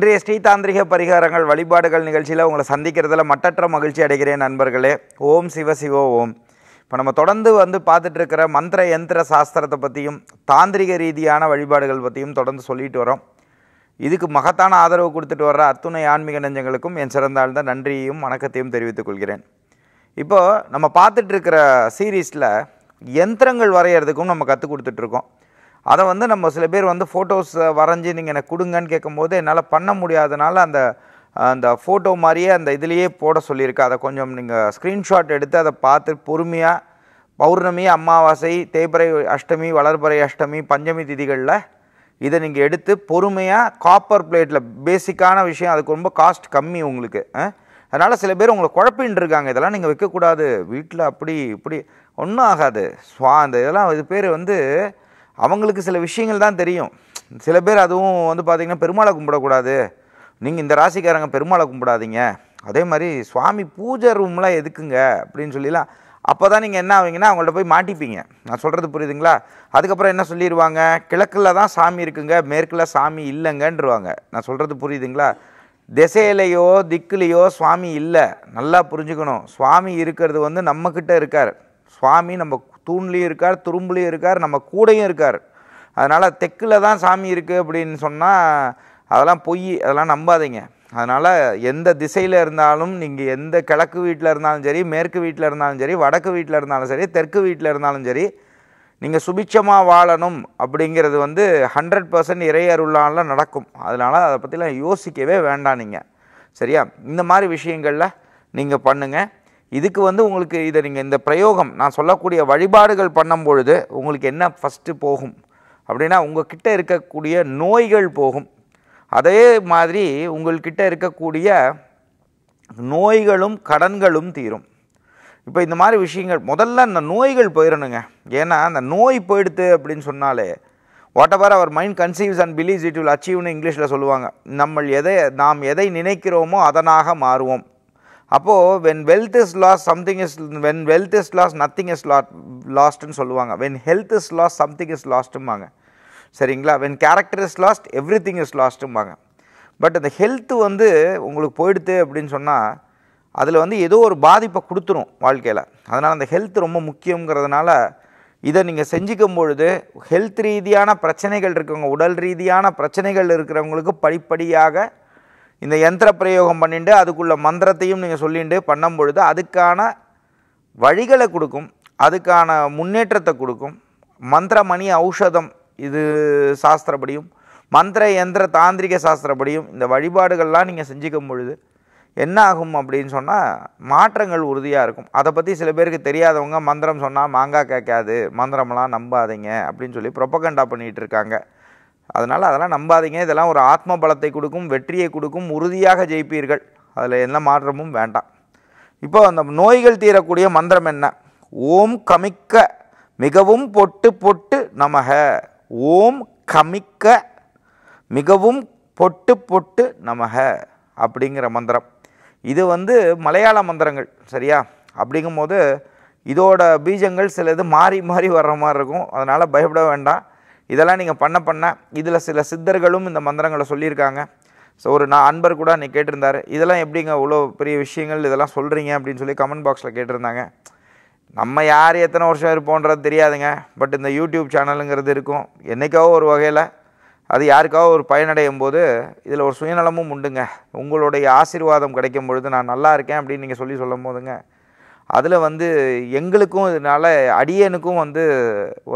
இன்றைய ஸ்ரீதாந்திரிக பரிகாரங்கள் வழிபாடுகள் நிகழ்ச்சியில் உங்களை சந்திக்கிறதுல மட்டற்ற மகிழ்ச்சி அடைகிறேன் நண்பர்களே ஓம் சிவ சிவோ ஓம் இப்போ நம்ம தொடர்ந்து வந்து பார்த்துட்ருக்கிற மந்திர யந்திர சாஸ்திரத்தை பற்றியும் தாந்திரிக ரீதியான வழிபாடுகள் பற்றியும் தொடர்ந்து சொல்லிட்டு வரோம் இதுக்கு மகத்தான ஆதரவு கொடுத்துட்டு வர்ற அத்துணை ஆன்மீக நெஞ்சங்களுக்கும் என் சிறந்தாழ்ந்த நன்றியையும் வணக்கத்தையும் தெரிவித்துக் கொள்கிறேன் இப்போது நம்ம பார்த்துட்ருக்கிற சீரீஸில் யந்திரங்கள் வரைகிறதுக்கும் நம்ம கற்றுக் கொடுத்துட்ருக்கோம் அதை வந்து நம்ம சில பேர் வந்து ஃபோட்டோஸ் வரைஞ்சி நீங்கள் எனக்கு கொடுங்கன்னு கேட்கும்போது என்னால் பண்ண முடியாதனால அந்த அந்த ஃபோட்டோ மாதிரியே அந்த இதுலேயே போட சொல்லியிருக்கு அதை கொஞ்சம் நீங்கள் ஸ்க்ரீன்ஷாட் எடுத்து அதை பார்த்து பொறுமையாக பௌர்ணமி அமாவாசை தேய்பறை அஷ்டமி வளர்பறை அஷ்டமி பஞ்சமி திதிகளில் இதை நீங்கள் எடுத்து பொறுமையாக காப்பர் பிளேட்டில் பேசிக்கான விஷயம் அதுக்கு ரொம்ப காஸ்ட் கம்மி உங்களுக்கு அதனால் சில பேர் உங்களை குழப்பின்னு இருக்காங்க இதெல்லாம் நீங்கள் வைக்கக்கூடாது வீட்டில் அப்படி இப்படி ஒன்றும் ஆகாது சுவா அந்த இதெல்லாம் இது பேர் வந்து அவங்களுக்கு சில விஷயங்கள் தான் தெரியும் சில பேர் அதுவும் வந்து பார்த்திங்கன்னா பெருமாளை கும்பிடக்கூடாது நீங்கள் இந்த ராசிக்காரங்க பெருமாளை கும்பிடாதீங்க அதே மாதிரி சுவாமி பூஜை ரூம்லாம் எதுக்குங்க அப்படின்னு சொல்லிலாம் அப்போ தான் நீங்கள் என்ன ஆவீங்கன்னா அவங்கள்ட்ட போய் மாட்டிப்பீங்க நான் சொல்கிறது புரியுதுங்களா அதுக்கப்புறம் என்ன சொல்லிடுவாங்க கிழக்கில் தான் சாமி இருக்குங்க மேற்கில் சாமி இல்லைங்கன்றவாங்க நான் சொல்கிறது புரியுதுங்களா திசையிலையோ திக்குலையோ சுவாமி இல்லை நல்லா புரிஞ்சுக்கணும் சுவாமி இருக்கிறது வந்து நம்மக்கிட்ட இருக்கார் சுவாமி நம்ம தூண்லேயும் இருக்கார் துரும்புலேயும் இருக்கார் நம்ம கூடையும் இருக்கார் அதனால் தெக்கில் தான் சாமி இருக்குது அப்படின்னு சொன்னால் அதெல்லாம் பொய் அதெல்லாம் நம்பாதீங்க அதனால் எந்த திசையில் இருந்தாலும் நீங்கள் எந்த கிழக்கு வீட்டில் இருந்தாலும் சரி மேற்கு வீட்டில் இருந்தாலும் சரி வடக்கு வீட்டில் இருந்தாலும் சரி தெற்கு வீட்டில் இருந்தாலும் சரி நீங்கள் சுபிட்சமாக வாழணும் அப்படிங்கிறது வந்து ஹண்ட்ரட் பர்சன்ட் இறையருளால நடக்கும் அதனால் அதை பற்றிலாம் யோசிக்கவே வேண்டாம் நீங்கள் சரியா இந்த மாதிரி விஷயங்களில் நீங்கள் பண்ணுங்கள் இதுக்கு வந்து உங்களுக்கு இதை நீங்கள் இந்த பிரயோகம் நான் சொல்லக்கூடிய வழிபாடுகள் பண்ணும் பொழுது உங்களுக்கு என்ன ஃபஸ்ட்டு போகும் அப்படின்னா உங்கள்கிட்ட இருக்கக்கூடிய நோய்கள் போகும் அதே மாதிரி உங்கள்கிட்ட இருக்கக்கூடிய நோய்களும் கடன்களும் தீரும் இப்போ இந்த மாதிரி விஷயங்கள் முதல்ல அந்த நோய்கள் போயிடணுங்க ஏன்னா அந்த நோய் போயிடுது அப்படின்னு சொன்னாலே whatever your mind conceives and believes it will அச்சீவ்னு இங்கிலீஷில் சொல்லுவாங்க நம்ம எதை நாம் எதை நினைக்கிறோமோ அதனாக மாறுவோம் அப்போது when wealth is lost something is when wealth is lost nothing is lot லாஸ்ட்னு சொல்லுவாங்க when health is lost something is லாஸ்ட்டும்பாங்க சரிங்களா when character is lost everything is லாஸ்ட்டும்பாங்க பட் அந்த ஹெல்த்து வந்து உங்களுக்கு போயிடுது அப்படின்னு சொன்னால் அதில் வந்து ஏதோ ஒரு பாதிப்பை கொடுத்துரும் வாழ்க்கையில் அதனால் அந்த ஹெல்த் ரொம்ப முக்கியங்கிறதுனால இதை நீங்கள் செஞ்சுக்கும் பொழுது ஹெல்த் ரீதியான பிரச்சனைகள் இருக்கவங்க உடல் ரீதியான பிரச்சனைகள் இருக்கிறவங்களுக்கு படிப்படியாக இந்த யந்திர பிரயோகம் பண்ணிட்டு அதுக்குள்ள மந்திரத்தையும் நீங்கள் சொல்லிட்டு பண்ணும் பொழுது அதுக்கான வழிகளை கொடுக்கும் அதுக்கான முன்னேற்றத்தை கொடுக்கும் மந்திர மணி ஔஷதம் இது சாஸ்திரப்படியும் மந்திர யந்திர தாந்திரிக சாஸ்திரப்படியும் இந்த வழிபாடுகள்லாம் நீங்கள் செஞ்சுக்கும் பொழுது என்ன ஆகும் அப்படின்னு சொன்னால் மாற்றங்கள் உறுதியாக இருக்கும் அதை பற்றி சில பேருக்கு தெரியாதவங்க மந்திரம் சொன்னால் மாங்காய் கேட்காது மந்திரம்லாம் நம்பாதீங்க அப்படின்னு சொல்லி ப்ரொப்பகண்டா பண்ணிகிட்டு இருக்காங்க அதனால் அதெல்லாம் நம்பாதீங்க இதெல்லாம் ஒரு ஆத்ம பலத்தை கொடுக்கும் வெற்றியை கொடுக்கும் உறுதியாக ஜெயிப்பீர்கள் அதில் எந்த மாற்றமும் வேண்டாம் இப்போ அந்த நோய்கள் தீரக்கூடிய மந்திரம் என்ன ஓம் கமிக்க மிகவும் பொட்டு பொட்டு நமக ஓம் கமிக்க மிகவும் பொட்டு பொட்டு நமக அப்படிங்கிற மந்திரம் இது வந்து மலையாள மந்திரங்கள் சரியா அப்படிங்கும்போது இதோட பீஜங்கள் சில இது மாறி மாறி வர்ற மாதிரி இருக்கும் அதனால் பயப்பட வேண்டாம் இதெல்லாம் நீங்கள் பண்ண பண்ண இதில் சில சித்தர்களும் இந்த மந்திரங்களை சொல்லியிருக்காங்க ஸோ ஒரு நான் அன்பர் கூட நீ கேட்டிருந்தார் இதெல்லாம் எப்படிங்க இவ்வளோ பெரிய விஷயங்கள் இதெல்லாம் சொல்கிறீங்க அப்படின்னு சொல்லி கமெண்ட் பாக்ஸில் கேட்டிருந்தாங்க நம்ம யார் எத்தனை வருஷம் இருப்போன்றது தெரியாதுங்க பட் இந்த யூடியூப் சேனலுங்கிறது இருக்கும் என்றைக்காவோ ஒரு வகையில் அது யாருக்காவோ ஒரு பயனடையும் போது இதில் ஒரு சுயநலமும் உண்டுங்க உங்களுடைய ஆசீர்வாதம் கிடைக்கும் பொழுது நான் நல்லா இருக்கேன் அப்படின்னு நீங்கள் சொல்லி சொல்லும் போதுங்க அதில் வந்து எங்களுக்கும் இதனால் அடியனுக்கும் வந்து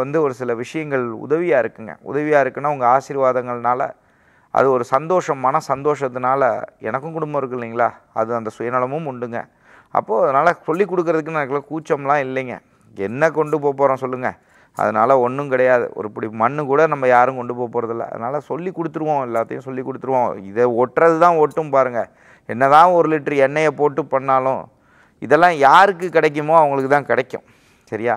வந்து ஒரு சில விஷயங்கள் உதவியாக இருக்குங்க உதவியாக இருக்குன்னா உங்கள் ஆசீர்வாதங்கள்னால அது ஒரு சந்தோஷம் மன சந்தோஷத்தினால எனக்கும் குடும்பம் இருக்குது இல்லைங்களா அது அந்த சுயநலமும் உண்டுங்க அப்போது அதனால் சொல்லி கொடுக்குறதுக்கு நான் கூச்சம்லாம் இல்லைங்க என்ன கொண்டு போக போகிறோம் சொல்லுங்கள் அதனால் ஒன்றும் கிடையாது ஒரு இப்படி மண்ணு கூட நம்ம யாரும் கொண்டு போக போகிறதில்ல அதனால் சொல்லி கொடுத்துருவோம் எல்லாத்தையும் சொல்லி கொடுத்துருவோம் இதை ஒட்டுறது தான் ஒட்டும் பாருங்கள் என்ன தான் ஒரு லிட்டர் எண்ணெயை போட்டு பண்ணாலும் இதெல்லாம் யாருக்கு கிடைக்குமோ அவங்களுக்கு தான் கிடைக்கும் சரியா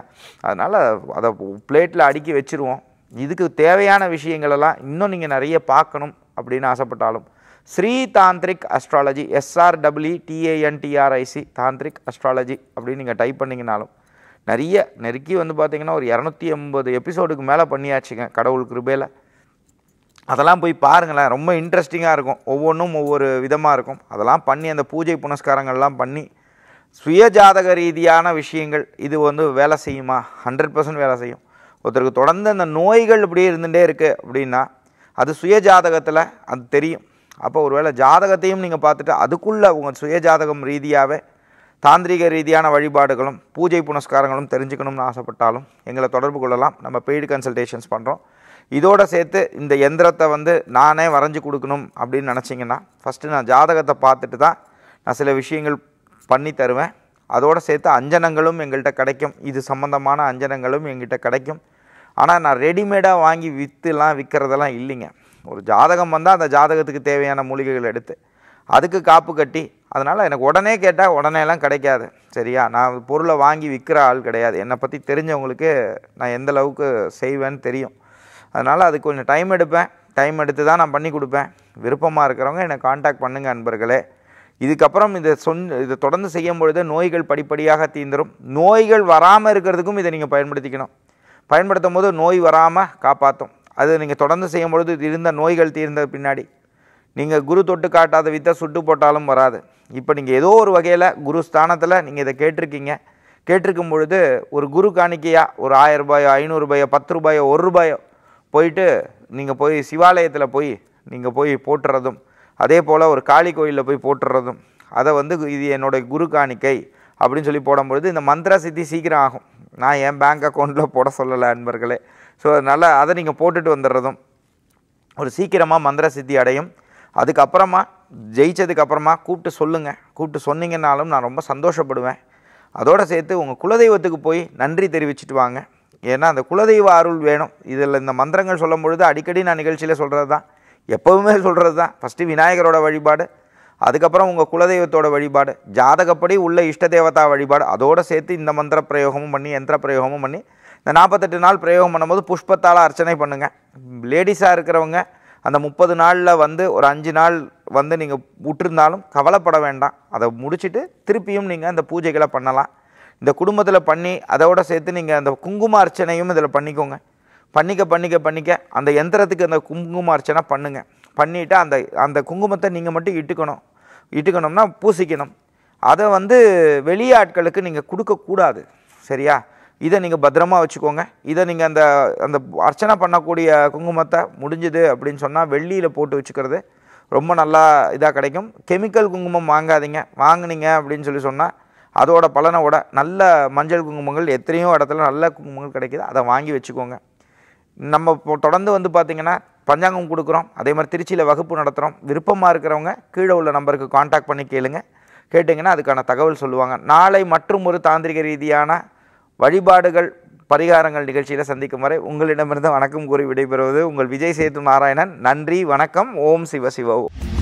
அதனால் அதை பிளேட்டில் அடுக்கி வச்சுருவோம் இதுக்கு தேவையான விஷயங்களெல்லாம் இன்னும் நீங்கள் நிறைய பார்க்கணும் அப்படின்னு ஆசைப்பட்டாலும் ஸ்ரீ தாந்திரிக் அஸ்ட்ராலஜி எஸ்ஆர்டபிள்இ டிஏஎன்டிஆர்ஐசி தாந்திரிக் அஸ்ட்ராலஜி அப்படின்னு நீங்கள் டைப் பண்ணிங்கனாலும் நிறைய நெருக்கி வந்து பார்த்திங்கன்னா ஒரு இரநூத்தி எண்பது எபிசோடுக்கு மேலே பண்ணியாச்சுங்க கடவுள் கிருபையில் அதெல்லாம் போய் பாருங்களேன் ரொம்ப இன்ட்ரெஸ்டிங்காக இருக்கும் ஒவ்வொன்றும் ஒவ்வொரு விதமாக இருக்கும் அதெல்லாம் பண்ணி அந்த பூஜை புனஸ்காரங்கள்லாம் பண்ணி சுயஜாதக ரீதியான விஷயங்கள் இது வந்து வேலை செய்யுமா ஹண்ட்ரட் பர்சன்ட் வேலை செய்யும் ஒருத்தருக்கு தொடர்ந்து அந்த நோய்கள் இப்படியே இருந்துகிட்டே இருக்குது அப்படின்னா அது சுய ஜாதகத்தில் அது தெரியும் அப்போ ஒருவேளை ஜாதகத்தையும் நீங்கள் பார்த்துட்டு அதுக்குள்ளே உங்கள் சுய ஜாதகம் ரீதியாகவே தாந்திரிக ரீதியான வழிபாடுகளும் பூஜை புனஸ்காரங்களும் தெரிஞ்சுக்கணும்னு ஆசைப்பட்டாலும் எங்களை தொடர்பு கொள்ளலாம் நம்ம பெய்டு கன்சல்டேஷன்ஸ் பண்ணுறோம் இதோடு சேர்த்து இந்த எந்திரத்தை வந்து நானே வரைஞ்சி கொடுக்கணும் அப்படின்னு நினச்சிங்கன்னா ஃபஸ்ட்டு நான் ஜாதகத்தை பார்த்துட்டு தான் நான் சில விஷயங்கள் பண்ணி தருவேன் அதோடு சேர்த்து அஞ்சனங்களும் எங்கள்கிட்ட கிடைக்கும் இது சம்மந்தமான அஞ்சனங்களும் எங்கிட்ட கிடைக்கும் ஆனால் நான் ரெடிமேடாக வாங்கி விற்றுலாம் விற்கிறதெல்லாம் இல்லைங்க ஒரு ஜாதகம் வந்தால் அந்த ஜாதகத்துக்கு தேவையான மூலிகைகள் எடுத்து அதுக்கு காப்பு கட்டி அதனால் எனக்கு உடனே கேட்டால் உடனேலாம் கிடைக்காது சரியா நான் பொருளை வாங்கி விற்கிற ஆள் கிடையாது என்னை பற்றி தெரிஞ்சவங்களுக்கு நான் எந்த அளவுக்கு செய்வேன்னு தெரியும் அதனால் அது கொஞ்சம் டைம் எடுப்பேன் டைம் எடுத்து தான் நான் பண்ணி கொடுப்பேன் விருப்பமாக இருக்கிறவங்க என்னை காண்டாக்ட் பண்ணுங்கள் அன்பர்களே இதுக்கப்புறம் இதை சொன் இதை தொடர்ந்து செய்யும் பொழுது நோய்கள் படிப்படியாக தீந்துடும் நோய்கள் வராமல் இருக்கிறதுக்கும் இதை நீங்கள் பயன்படுத்திக்கணும் பயன்படுத்தும் போது நோய் வராமல் காப்பாற்றும் அது நீங்கள் தொடர்ந்து செய்யும் பொழுது இருந்த நோய்கள் தீர்ந்த பின்னாடி நீங்கள் குரு தொட்டு காட்டாத வித்தை சுட்டு போட்டாலும் வராது இப்போ நீங்கள் ஏதோ ஒரு வகையில் குரு ஸ்தானத்தில் நீங்கள் இதை கேட்டிருக்கீங்க கேட்டிருக்கும் பொழுது ஒரு குரு காணிக்கையாக ஒரு ஆயிரம் ரூபாயோ ஐநூறுபாயோ பத்து ரூபாயோ ஒரு ரூபாயோ போயிட்டு நீங்கள் போய் சிவாலயத்தில் போய் நீங்கள் போய் போட்டுறதும் அதே போல் ஒரு காளி கோயிலில் போய் போட்டுடுறதும் அதை வந்து இது என்னுடைய குரு காணிக்கை அப்படின்னு சொல்லி போடும்பொழுது இந்த மந்திர சித்தி சீக்கிரம் ஆகும் நான் என் பேங்க் அக்கௌண்ட்டில் போட சொல்லலை அன்பர்களே ஸோ அதனால் அதை நீங்கள் போட்டுட்டு வந்துடுறதும் ஒரு சீக்கிரமாக மந்திர சித்தி அடையும் அதுக்கப்புறமா ஜெயித்ததுக்கப்புறமா கூப்பிட்டு சொல்லுங்கள் கூப்பிட்டு சொன்னீங்கன்னாலும் நான் ரொம்ப சந்தோஷப்படுவேன் அதோடு சேர்த்து உங்கள் குலதெய்வத்துக்கு போய் நன்றி தெரிவிச்சிட்டு வாங்க ஏன்னா அந்த குலதெய்வ அருள் வேணும் இதில் இந்த மந்திரங்கள் சொல்லும் பொழுது அடிக்கடி நான் நிகழ்ச்சியில் சொல்கிறது தான் எப்போவுமே சொல்கிறது தான் ஃபஸ்ட்டு விநாயகரோட வழிபாடு அதுக்கப்புறம் உங்கள் குலதெய்வத்தோட வழிபாடு ஜாதகப்படி உள்ள இஷ்ட தேவதா வழிபாடு அதோடு சேர்த்து இந்த மந்திர பிரயோகமும் பண்ணி எந்திர பிரயோகமும் பண்ணி இந்த நாற்பத்தெட்டு நாள் பிரயோகம் பண்ணும்போது புஷ்பத்தால் அர்ச்சனை பண்ணுங்கள் லேடிஸாக இருக்கிறவங்க அந்த முப்பது நாளில் வந்து ஒரு அஞ்சு நாள் வந்து நீங்கள் விட்டுருந்தாலும் கவலைப்பட வேண்டாம் அதை முடிச்சுட்டு திருப்பியும் நீங்கள் அந்த பூஜைகளை பண்ணலாம் இந்த குடும்பத்தில் பண்ணி அதோடு சேர்த்து நீங்கள் அந்த குங்கும அர்ச்சனையும் இதில் பண்ணிக்கோங்க பண்ணிக்க பண்ணிக்க பண்ணிக்க அந்த எந்திரத்துக்கு அந்த குங்குமம் அர்ச்சனை பண்ணுங்கள் பண்ணிவிட்டு அந்த அந்த குங்குமத்தை நீங்கள் மட்டும் இட்டுக்கணும் இட்டுக்கணும்னா பூசிக்கணும் அதை வந்து வெளியே ஆட்களுக்கு நீங்கள் கொடுக்கக்கூடாது சரியா இதை நீங்கள் பத்திரமாக வச்சுக்கோங்க இதை நீங்கள் அந்த அந்த அர்ச்சனை பண்ணக்கூடிய குங்குமத்தை முடிஞ்சுது அப்படின்னு சொன்னால் வெள்ளியில் போட்டு வச்சுக்கிறது ரொம்ப நல்லா இதாக கிடைக்கும் கெமிக்கல் குங்குமம் வாங்காதீங்க வாங்கினீங்க அப்படின்னு சொல்லி சொன்னால் அதோட பலனை விட நல்ல மஞ்சள் குங்குமங்கள் எத்தனையோ இடத்துல நல்ல குங்குமங்கள் கிடைக்கிது அதை வாங்கி வச்சுக்கோங்க நம்ம இப்போ தொடர்ந்து வந்து பார்த்திங்கன்னா பஞ்சாங்கம் கொடுக்குறோம் அதே மாதிரி திருச்சியில் வகுப்பு நடத்துகிறோம் விருப்பமாக இருக்கிறவங்க கீழே உள்ள நம்பருக்கு காண்டாக்ட் பண்ணி கேளுங்க கேட்டிங்கன்னா அதுக்கான தகவல் சொல்லுவாங்க நாளை மற்றும் ஒரு தாந்திரிக ரீதியான வழிபாடுகள் பரிகாரங்கள் நிகழ்ச்சியில் சந்திக்கும் வரை உங்களிடமிருந்து வணக்கம் கூறி விடைபெறுவது உங்கள் விஜய் சேது நாராயணன் நன்றி வணக்கம் ஓம் சிவ சிவ